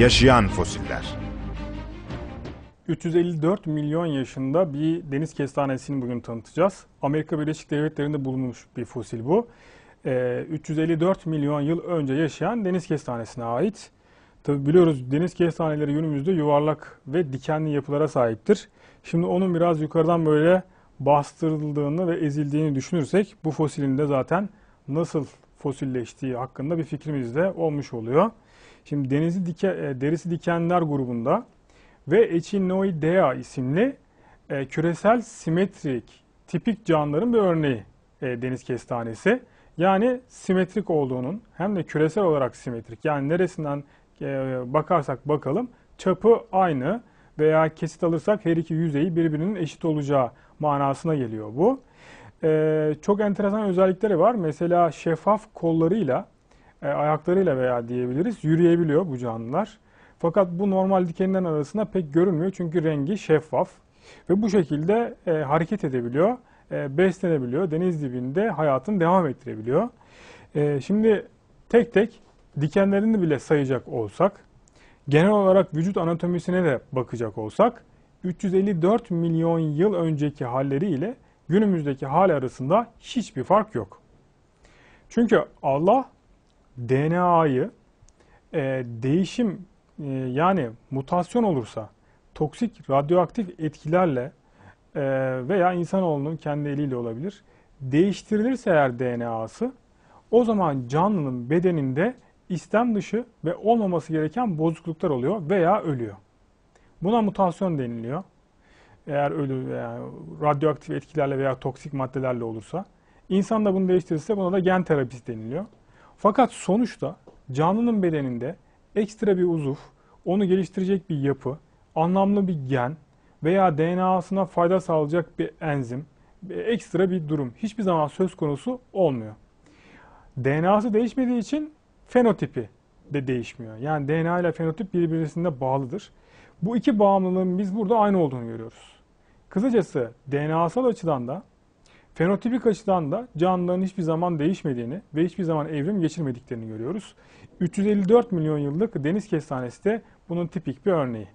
Yaşayan fosiller. 354 milyon yaşında bir deniz kestanesini bugün tanıtacağız. Amerika Birleşik Devletleri'nde bulunmuş bir fosil bu. Ee, 354 milyon yıl önce yaşayan deniz kestanesine ait. Tabi biliyoruz deniz kestaneleri günümüzde yuvarlak ve dikenli yapılara sahiptir. Şimdi onun biraz yukarıdan böyle bastırıldığını ve ezildiğini düşünürsek bu fosilin de zaten nasıl fosilleştiği hakkında bir fikrimiz de olmuş oluyor. Şimdi denizi dike, e, derisi dikenler grubunda ve Echinoidea isimli e, küresel simetrik tipik canlıların bir örneği e, deniz kestanesi. Yani simetrik olduğunun hem de küresel olarak simetrik yani neresinden e, bakarsak bakalım çapı aynı veya kesit alırsak her iki yüzeyi birbirinin eşit olacağı manasına geliyor bu. E, çok enteresan özellikleri var. Mesela şeffaf kollarıyla e, ayaklarıyla veya diyebiliriz yürüyebiliyor bu canlılar. Fakat bu normal dikenlerin arasında pek görünmüyor çünkü rengi şeffaf ve bu şekilde e, hareket edebiliyor, e, beslenebiliyor, deniz dibinde hayatını devam ettirebiliyor. E, şimdi tek tek dikenlerini bile sayacak olsak, genel olarak vücut anatomisine de bakacak olsak, 354 milyon yıl önceki halleri ile günümüzdeki hal arasında hiçbir fark yok. Çünkü Allah DNA'yı e, değişim e, yani mutasyon olursa toksik radyoaktif etkilerle e, veya insanoğlunun kendi eliyle olabilir değiştirilirse eğer DNA'sı o zaman canlının bedeninde istem dışı ve olmaması gereken bozukluklar oluyor veya ölüyor. Buna mutasyon deniliyor. Eğer ölü veya radyoaktif etkilerle veya toksik maddelerle olursa. İnsan da bunu değiştirirse buna da gen terapisi deniliyor. Fakat sonuçta canlının bedeninde ekstra bir uzuv, onu geliştirecek bir yapı, anlamlı bir gen veya DNA'sına fayda sağlayacak bir enzim, e, ekstra bir durum hiçbir zaman söz konusu olmuyor. DNA'sı değişmediği için fenotipi de değişmiyor. Yani DNA ile fenotip birbirine bağlıdır. Bu iki bağımlılığın biz burada aynı olduğunu görüyoruz. Kısacası DNA'sal açıdan da Fenotipik açıdan da canlıların hiçbir zaman değişmediğini ve hiçbir zaman evrim geçirmediklerini görüyoruz. 354 milyon yıllık deniz kestanesi de bunun tipik bir örneği.